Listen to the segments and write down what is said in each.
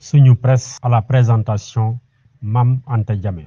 suñu presse à la présentation Mam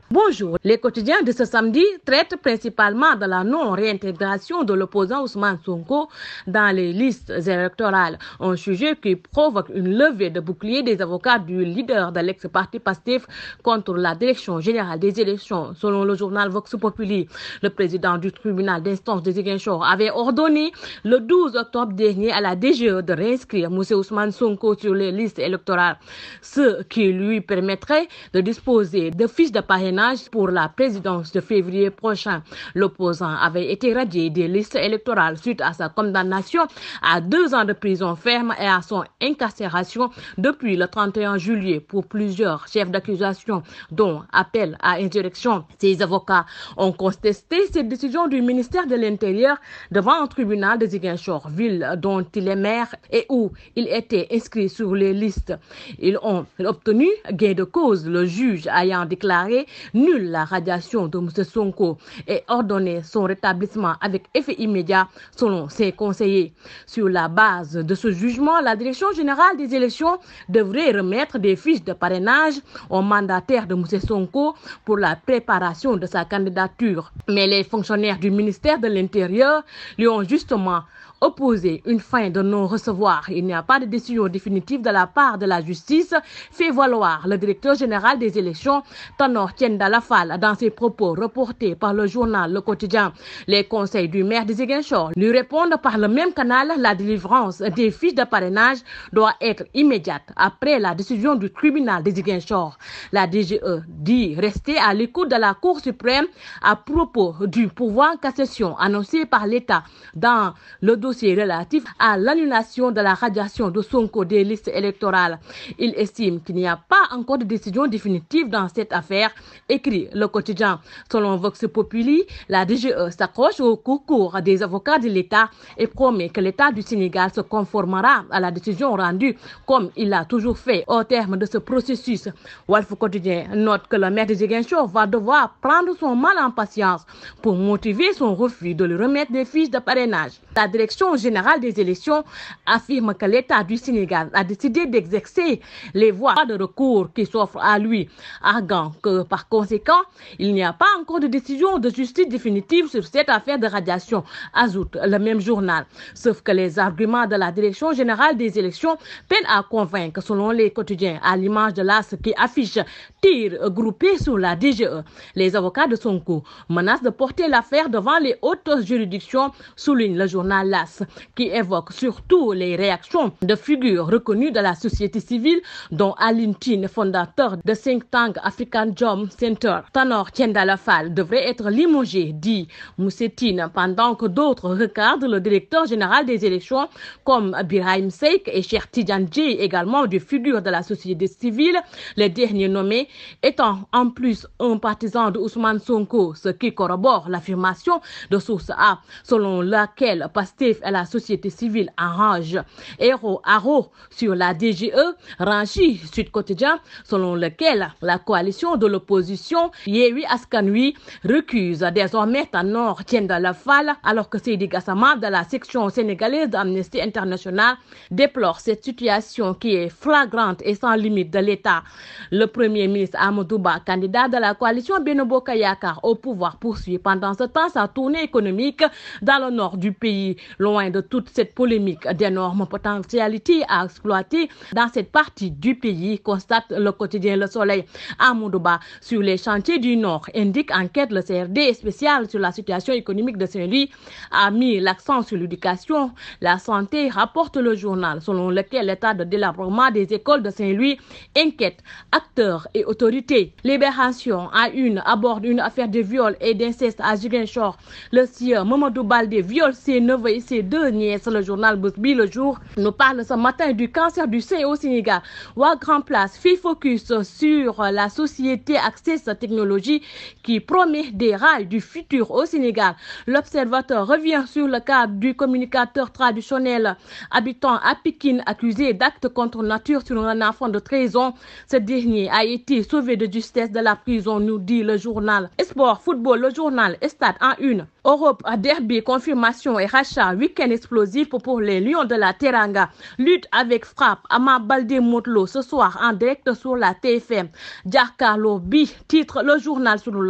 Bonjour. Les quotidiens de ce samedi traitent principalement de la non-réintégration de l'opposant Ousmane Sonko dans les listes électorales, un sujet qui provoque une levée de boucliers des avocats du leader de l'ex-parti pastif contre la direction générale des élections. Selon le journal Vox Populi, le président du tribunal d'instance de Ziguinchor avait ordonné le 12 octobre dernier à la DGE de réinscrire M. Ousmane Sonko sur les listes électorales, ce qui lui permettrait de disposer de fiches de parrainage pour la présidence de février prochain. L'opposant avait été radié des listes électorales suite à sa condamnation à deux ans de prison ferme et à son incarcération depuis le 31 juillet pour plusieurs chefs d'accusation, dont appel à insurrection. Ses avocats ont contesté cette décision du ministère de l'Intérieur devant un tribunal de Ziguinchor, ville dont il est maire et où il était inscrit sur les listes. Ils ont obtenu gain de cause. Le juge ayant déclaré nulle la radiation de M. Sonko et ordonné son rétablissement avec effet immédiat selon ses conseillers. Sur la base de ce jugement, la Direction générale des élections devrait remettre des fiches de parrainage au mandataire de M. Sonko pour la préparation de sa candidature. Mais les fonctionnaires du ministère de l'Intérieur lui ont justement opposer une fin de non-recevoir. Il n'y a pas de décision définitive de la part de la justice, fait valoir le directeur général des élections, Tanor Tiendalafal, dans ses propos reportés par le journal Le Quotidien. Les conseils du maire de Ziguinchor lui répondent par le même canal. La délivrance des fiches de parrainage doit être immédiate après la décision du tribunal de Ziguinchor. La DGE dit rester à l'écoute de la Cour suprême à propos du pouvoir cassation annoncé par l'État dans le dossier c'est relatif à l'annulation de la radiation de Sonko des listes électorales. Il estime qu'il n'y a pas encore de décision définitive dans cette affaire, écrit le quotidien. Selon Vox Populi, la DGE s'accroche au concours des avocats de l'État et promet que l'État du Sénégal se conformera à la décision rendue comme il l'a toujours fait au terme de ce processus. Wolf Quotidien note que le maire de va devoir prendre son mal en patience pour motiver son refus de lui remettre des fiches de parrainage. La direction générale des élections affirme que l'État du Sénégal a décidé d'exercer les voies de recours qui s'offrent à lui, argant que par conséquent, il n'y a pas encore de décision de justice définitive sur cette affaire de radiation, ajoute le même journal. Sauf que les arguments de la Direction générale des élections peinent à convaincre, selon les quotidiens, à l'image de l'AS qui affiche tir groupé sur la DGE. Les avocats de son Sonko menacent de porter l'affaire devant les hautes juridictions, souligne le journal LAS qui évoque surtout les réactions de figures reconnues de la société civile, dont Aline Chin, fondateur de Think Tank African Job Center. Tanor Tiendalafal devrait être limogé, dit Moussetine, pendant que d'autres regardent le directeur général des élections comme Birahim Seik et Cher Tidjanji, également des figure de la société civile, les derniers nommés étant en plus un partisan de Ousmane Sonko, ce qui corrobore l'affirmation de Source A, selon laquelle Pastef et la société civile arrange. Héros Aro sur la DGE Ranchi Sud Quotidien, selon lequel la coalition de l'opposition Yewi Askanui recuse désormais la fall, alors que Sidi Gassama de la section sénégalaise d'Amnesty International déplore cette situation qui est flagrante et sans limite de l'État. Le premier ministre Amadouba, candidat de la coalition Benobo Kayakar au pouvoir, poursuit pendant ce temps sa tournée économique dans le nord du pays loin de toute cette polémique d'énormes potentialités à exploiter dans cette partie du pays, constate le quotidien Le Soleil. À Moudouba, sur les chantiers du Nord, indique enquête le CRD spécial sur la situation économique de Saint-Louis, a mis l'accent sur l'éducation, la santé, rapporte le journal, selon lequel l'état de délabrement des écoles de Saint-Louis inquiète acteurs et autorités. Libération à une aborde une affaire de viol et d'inceste à Juguenchor. Le sieur Mamadou des viole ses neveux et ses deux nièces. Le journal Bousbi Le Jour nous parle ce matin du cancer du sein au Sénégal. Wa Grand Place fit focus sur la société Access Technologies qui promet des rails du futur au Sénégal. L'observateur revient sur le cas du communicateur traditionnel habitant à Pékin accusé d'actes contre nature sur un enfant de 13 ans. Ce dernier a été sauvé de justesse de la prison, nous dit le journal. Sport, football, le journal Stade en une. Europe, derby, confirmation et rachat. Week-end explosif pour les Lions de la Teranga. Lutte avec frappe. Ama Baldi Moutlo, ce soir en direct sur la TFM. Diarkalo Bi, titre le journal sur le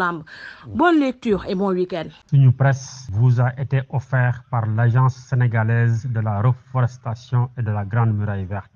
Bonne lecture et bon week-end. Une presse vous a été offerte par l'Agence sénégalaise de la reforestation et de la Grande Muraille Verte.